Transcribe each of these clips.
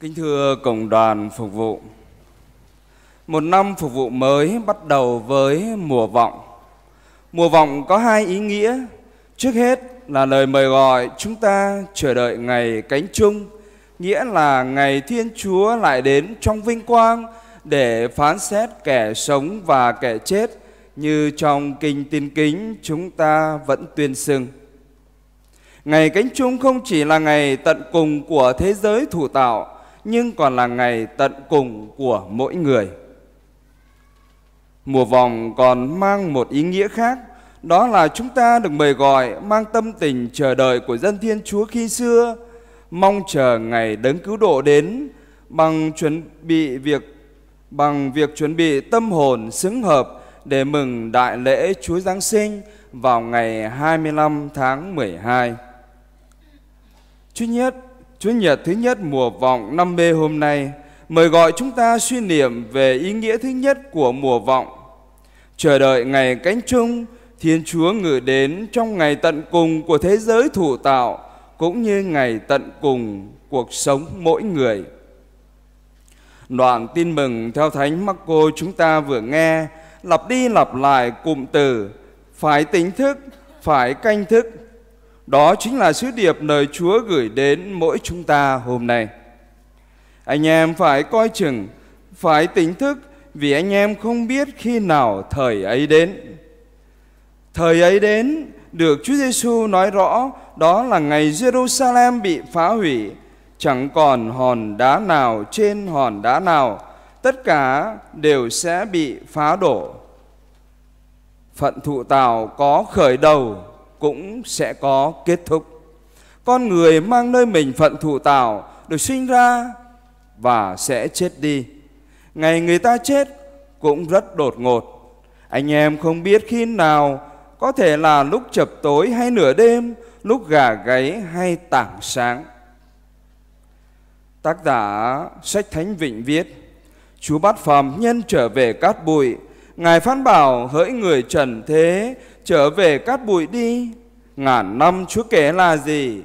Kính thưa Cộng đoàn Phục vụ, một năm phục vụ mới bắt đầu với mùa vọng. Mùa vọng có hai ý nghĩa. Trước hết là lời mời gọi chúng ta chờ đợi ngày cánh chung, nghĩa là ngày Thiên Chúa lại đến trong vinh quang để phán xét kẻ sống và kẻ chết như trong kinh tin kính chúng ta vẫn tuyên xưng. Ngày cánh chung không chỉ là ngày tận cùng của thế giới thủ tạo, nhưng còn là ngày tận cùng của mỗi người. Mùa vòng còn mang một ý nghĩa khác, đó là chúng ta được mời gọi mang tâm tình chờ đợi của dân Thiên Chúa khi xưa, mong chờ ngày đấng cứu độ đến bằng chuẩn bị việc bằng việc chuẩn bị tâm hồn xứng hợp để mừng đại lễ Chúa Giáng sinh vào ngày 25 tháng 12. Chú nhất, Chúa Nhật thứ nhất mùa vọng năm b hôm nay mời gọi chúng ta suy niệm về ý nghĩa thứ nhất của mùa vọng. Chờ đợi ngày cánh chung, Thiên Chúa ngự đến trong ngày tận cùng của thế giới thủ tạo cũng như ngày tận cùng cuộc sống mỗi người. Đoạn tin mừng theo Thánh Marco chúng ta vừa nghe lặp đi lặp lại cụm từ phải tỉnh thức, phải canh thức đó chính là sứ điệp lời Chúa gửi đến mỗi chúng ta hôm nay. Anh em phải coi chừng, phải tỉnh thức vì anh em không biết khi nào thời ấy đến. Thời ấy đến được Chúa Giêsu nói rõ đó là ngày Jerusalem bị phá hủy, chẳng còn hòn đá nào trên hòn đá nào, tất cả đều sẽ bị phá đổ. Phận thụ tào có khởi đầu cũng sẽ có kết thúc. Con người mang nơi mình phận thụ tạo, được sinh ra và sẽ chết đi. Ngày người ta chết cũng rất đột ngột. Anh em không biết khi nào, có thể là lúc chập tối hay nửa đêm, lúc gà gáy hay tảng sáng. Tác giả sách Thánh Vịnh viết, Chúa bắt phàm nhân trở về cát bụi, Ngài phán bảo hỡi người trần thế trở về cát bụi đi. Ngàn năm Chúa kể là gì?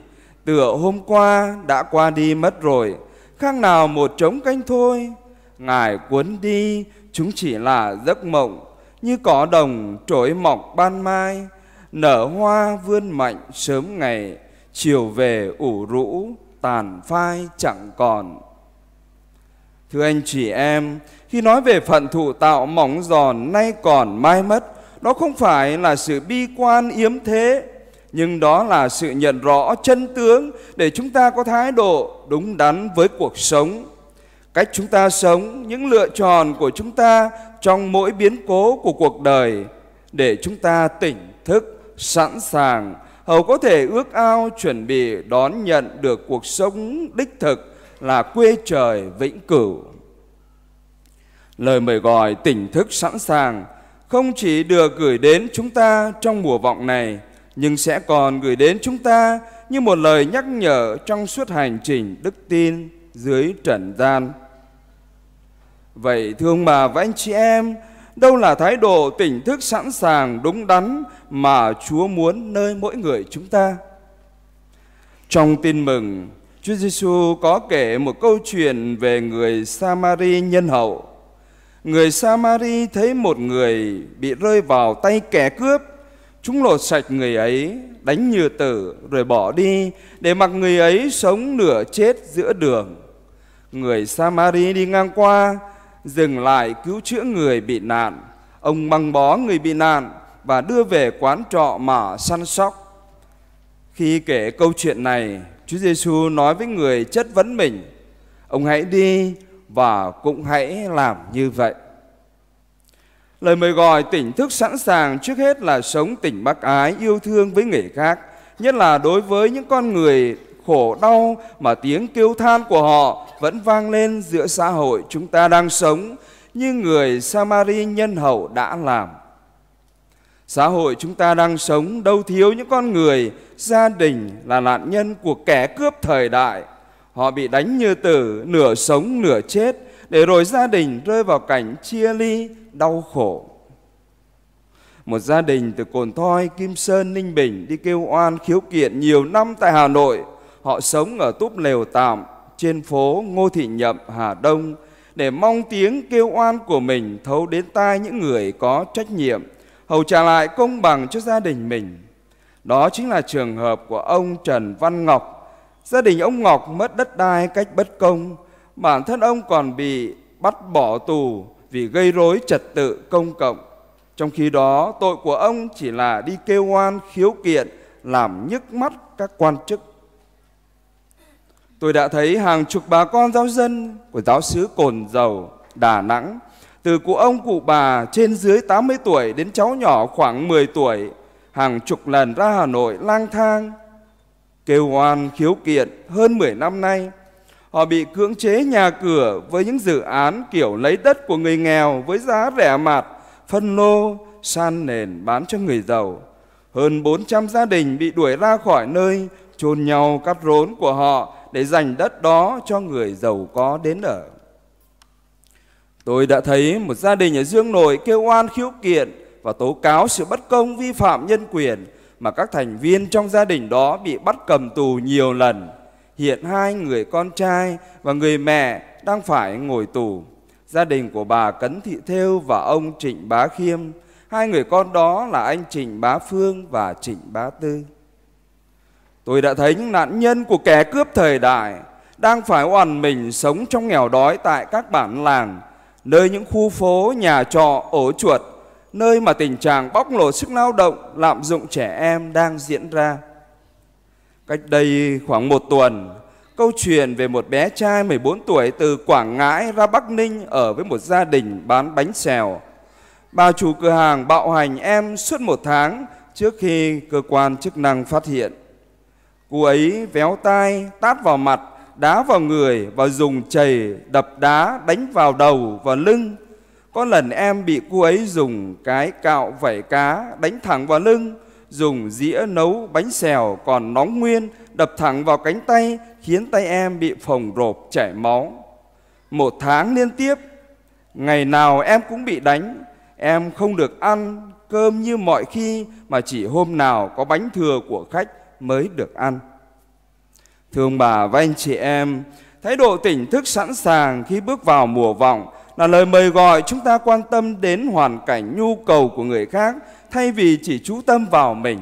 Tựa hôm qua đã qua đi mất rồi. Khác nào một trống canh thôi. Ngài cuốn đi chúng chỉ là giấc mộng. Như cỏ đồng trỗi mọc ban mai. Nở hoa vươn mạnh sớm ngày. Chiều về ủ rũ tàn phai chẳng còn. Thưa anh chị em, khi nói về phận thụ tạo mỏng giòn nay còn mai mất, đó không phải là sự bi quan yếm thế, nhưng đó là sự nhận rõ chân tướng để chúng ta có thái độ đúng đắn với cuộc sống. Cách chúng ta sống, những lựa chọn của chúng ta trong mỗi biến cố của cuộc đời để chúng ta tỉnh thức, sẵn sàng, hầu có thể ước ao chuẩn bị đón nhận được cuộc sống đích thực là quê trời vĩnh cửu. Lời mời gọi tỉnh thức sẵn sàng không chỉ được gửi đến chúng ta trong mùa vọng này, nhưng sẽ còn gửi đến chúng ta như một lời nhắc nhở trong suốt hành trình đức tin dưới trần gian. Vậy thưa ông bà và anh chị em, đâu là thái độ tỉnh thức sẵn sàng đúng đắn mà Chúa muốn nơi mỗi người chúng ta? Trong tin mừng, Chúa Giêsu có kể một câu chuyện về người Samari nhân hậu. Người Samari thấy một người bị rơi vào tay kẻ cướp, chúng lột sạch người ấy, đánh như tử rồi bỏ đi để mặc người ấy sống nửa chết giữa đường. Người Samari đi ngang qua, dừng lại cứu chữa người bị nạn. Ông băng bó người bị nạn và đưa về quán trọ mà săn sóc. Khi kể câu chuyện này, Chúa Giêsu nói với người chất vấn mình, ông hãy đi và cũng hãy làm như vậy. Lời mời gọi tỉnh thức sẵn sàng trước hết là sống tỉnh bác ái, yêu thương với người khác, nhất là đối với những con người khổ đau mà tiếng kêu than của họ vẫn vang lên giữa xã hội chúng ta đang sống như người Samari nhân hậu đã làm. Xã hội chúng ta đang sống đâu thiếu những con người, gia đình là nạn nhân của kẻ cướp thời đại. Họ bị đánh như tử, nửa sống nửa chết, để rồi gia đình rơi vào cảnh chia ly, đau khổ. Một gia đình từ Cồn Thoi, Kim Sơn, Ninh Bình đi kêu oan khiếu kiện nhiều năm tại Hà Nội. Họ sống ở túp lều tạm trên phố Ngô Thị Nhậm, Hà Đông để mong tiếng kêu oan của mình thấu đến tai những người có trách nhiệm hầu trả lại công bằng cho gia đình mình. Đó chính là trường hợp của ông Trần Văn Ngọc. Gia đình ông Ngọc mất đất đai cách bất công, bản thân ông còn bị bắt bỏ tù vì gây rối trật tự công cộng. Trong khi đó, tội của ông chỉ là đi kêu oan khiếu kiện, làm nhức mắt các quan chức. Tôi đã thấy hàng chục bà con giáo dân của giáo sứ Cồn Dầu, Đà Nẵng từ cụ ông cụ bà trên dưới 80 tuổi đến cháu nhỏ khoảng 10 tuổi, hàng chục lần ra Hà Nội lang thang, kêu oan khiếu kiện hơn 10 năm nay. Họ bị cưỡng chế nhà cửa với những dự án kiểu lấy đất của người nghèo với giá rẻ mạt, phân lô, san nền bán cho người giàu. Hơn 400 gia đình bị đuổi ra khỏi nơi chôn nhau cắt rốn của họ để dành đất đó cho người giàu có đến ở. Tôi đã thấy một gia đình ở Dương Nội kêu oan khiếu kiện và tố cáo sự bất công vi phạm nhân quyền mà các thành viên trong gia đình đó bị bắt cầm tù nhiều lần. Hiện hai người con trai và người mẹ đang phải ngồi tù. Gia đình của bà Cấn Thị Thêu và ông Trịnh Bá Khiêm, hai người con đó là anh Trịnh Bá Phương và Trịnh Bá Tư. Tôi đã thấy những nạn nhân của kẻ cướp thời đại đang phải oằn mình sống trong nghèo đói tại các bản làng nơi những khu phố, nhà trọ, ổ chuột, nơi mà tình trạng bóc lột sức lao động, lạm dụng trẻ em đang diễn ra. Cách đây khoảng một tuần, câu chuyện về một bé trai 14 tuổi từ Quảng Ngãi ra Bắc Ninh ở với một gia đình bán bánh xèo. Bà chủ cửa hàng bạo hành em suốt một tháng trước khi cơ quan chức năng phát hiện. Cô ấy véo tai, tát vào mặt đá vào người và dùng chày đập đá đánh vào đầu và lưng. Có lần em bị cô ấy dùng cái cạo vảy cá đánh thẳng vào lưng, dùng dĩa nấu bánh xèo còn nóng nguyên đập thẳng vào cánh tay khiến tay em bị phồng rộp chảy máu. Một tháng liên tiếp, ngày nào em cũng bị đánh, em không được ăn cơm như mọi khi mà chỉ hôm nào có bánh thừa của khách mới được ăn. Thưa ông bà và anh chị em, thái độ tỉnh thức sẵn sàng khi bước vào mùa vọng là lời mời gọi chúng ta quan tâm đến hoàn cảnh nhu cầu của người khác thay vì chỉ chú tâm vào mình.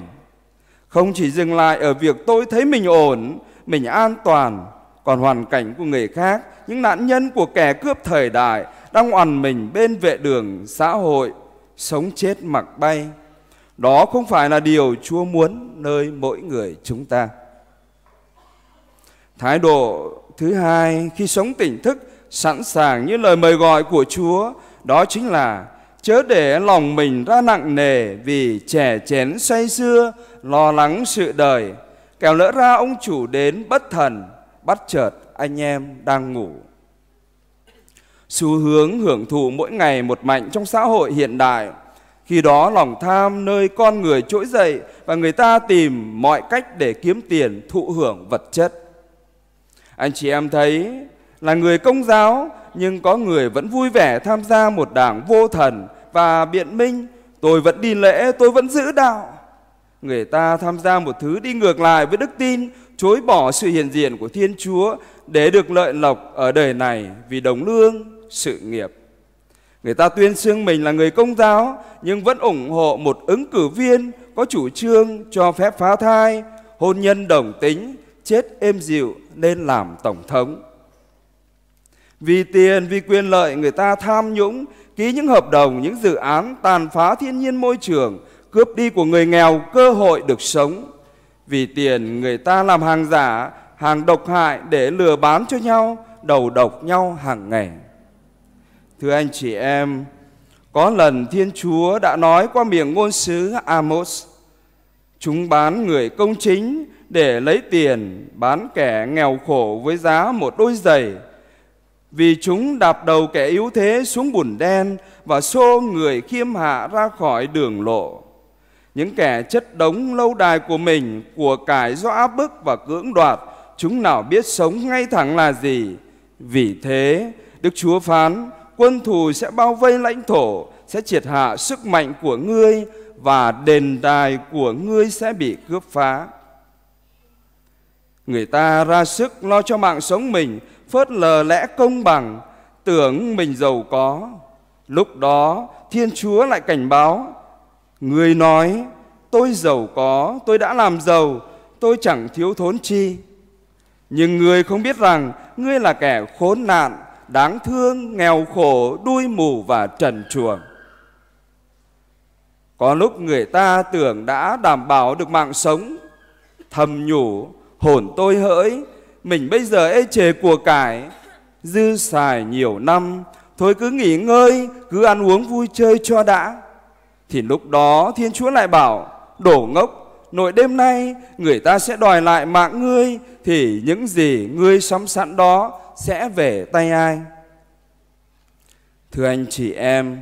Không chỉ dừng lại ở việc tôi thấy mình ổn, mình an toàn, còn hoàn cảnh của người khác, những nạn nhân của kẻ cướp thời đại đang oằn mình bên vệ đường xã hội, sống chết mặc bay. Đó không phải là điều Chúa muốn nơi mỗi người chúng ta. Thái độ thứ hai khi sống tỉnh thức sẵn sàng như lời mời gọi của Chúa đó chính là chớ để lòng mình ra nặng nề vì trẻ chén say xưa lo lắng sự đời kẻo lỡ ra ông chủ đến bất thần bắt chợt anh em đang ngủ xu hướng hưởng thụ mỗi ngày một mạnh trong xã hội hiện đại khi đó lòng tham nơi con người trỗi dậy và người ta tìm mọi cách để kiếm tiền thụ hưởng vật chất anh chị em thấy là người công giáo nhưng có người vẫn vui vẻ tham gia một đảng vô thần và biện minh tôi vẫn đi lễ tôi vẫn giữ đạo người ta tham gia một thứ đi ngược lại với đức tin chối bỏ sự hiện diện của thiên chúa để được lợi lộc ở đời này vì đồng lương sự nghiệp người ta tuyên xưng mình là người công giáo nhưng vẫn ủng hộ một ứng cử viên có chủ trương cho phép phá thai hôn nhân đồng tính chết êm dịu nên làm tổng thống. Vì tiền, vì quyền lợi người ta tham nhũng, ký những hợp đồng, những dự án tàn phá thiên nhiên môi trường, cướp đi của người nghèo cơ hội được sống. Vì tiền người ta làm hàng giả, hàng độc hại để lừa bán cho nhau, đầu độc nhau hàng ngày. Thưa anh chị em, có lần Thiên Chúa đã nói qua miệng ngôn sứ Amos, chúng bán người công chính để lấy tiền bán kẻ nghèo khổ với giá một đôi giày vì chúng đạp đầu kẻ yếu thế xuống bùn đen và xô người khiêm hạ ra khỏi đường lộ những kẻ chất đống lâu đài của mình của cải do áp bức và cưỡng đoạt chúng nào biết sống ngay thẳng là gì vì thế đức chúa phán quân thù sẽ bao vây lãnh thổ sẽ triệt hạ sức mạnh của ngươi và đền đài của ngươi sẽ bị cướp phá Người ta ra sức lo cho mạng sống mình, phớt lờ lẽ công bằng, tưởng mình giàu có. Lúc đó, Thiên Chúa lại cảnh báo, Người nói, tôi giàu có, tôi đã làm giàu, tôi chẳng thiếu thốn chi. Nhưng người không biết rằng, ngươi là kẻ khốn nạn, đáng thương, nghèo khổ, đuôi mù và trần truồng. Có lúc người ta tưởng đã đảm bảo được mạng sống, thầm nhủ hồn tôi hỡi mình bây giờ ê chề của cải dư xài nhiều năm thôi cứ nghỉ ngơi cứ ăn uống vui chơi cho đã thì lúc đó thiên chúa lại bảo đổ ngốc nội đêm nay người ta sẽ đòi lại mạng ngươi thì những gì ngươi sắm sẵn đó sẽ về tay ai thưa anh chị em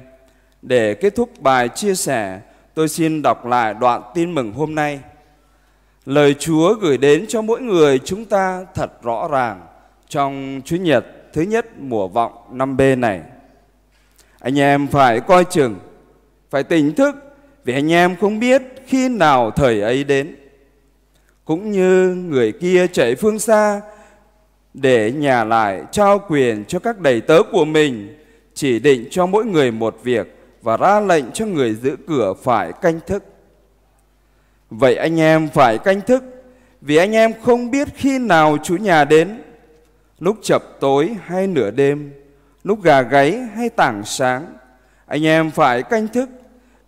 để kết thúc bài chia sẻ tôi xin đọc lại đoạn tin mừng hôm nay Lời Chúa gửi đến cho mỗi người chúng ta thật rõ ràng trong Chúa Nhật thứ nhất mùa vọng 5B này. Anh em phải coi chừng, phải tỉnh thức vì anh em không biết khi nào thời ấy đến. Cũng như người kia chạy phương xa để nhà lại trao quyền cho các đầy tớ của mình, chỉ định cho mỗi người một việc và ra lệnh cho người giữ cửa phải canh thức. Vậy anh em phải canh thức vì anh em không biết khi nào chủ nhà đến, lúc chập tối hay nửa đêm, lúc gà gáy hay tảng sáng. Anh em phải canh thức,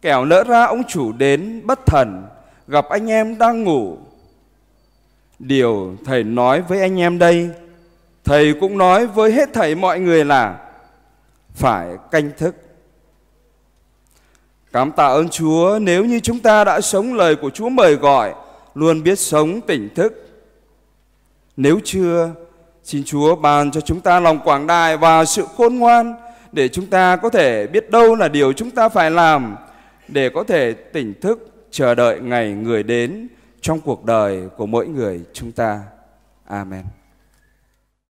kẻo lỡ ra ông chủ đến bất thần, gặp anh em đang ngủ. Điều Thầy nói với anh em đây, Thầy cũng nói với hết thầy mọi người là phải canh thức. Cảm tạ ơn Chúa nếu như chúng ta đã sống lời của Chúa mời gọi, luôn biết sống tỉnh thức. Nếu chưa, xin Chúa ban cho chúng ta lòng quảng đại và sự khôn ngoan để chúng ta có thể biết đâu là điều chúng ta phải làm để có thể tỉnh thức chờ đợi ngày người đến trong cuộc đời của mỗi người chúng ta. Amen.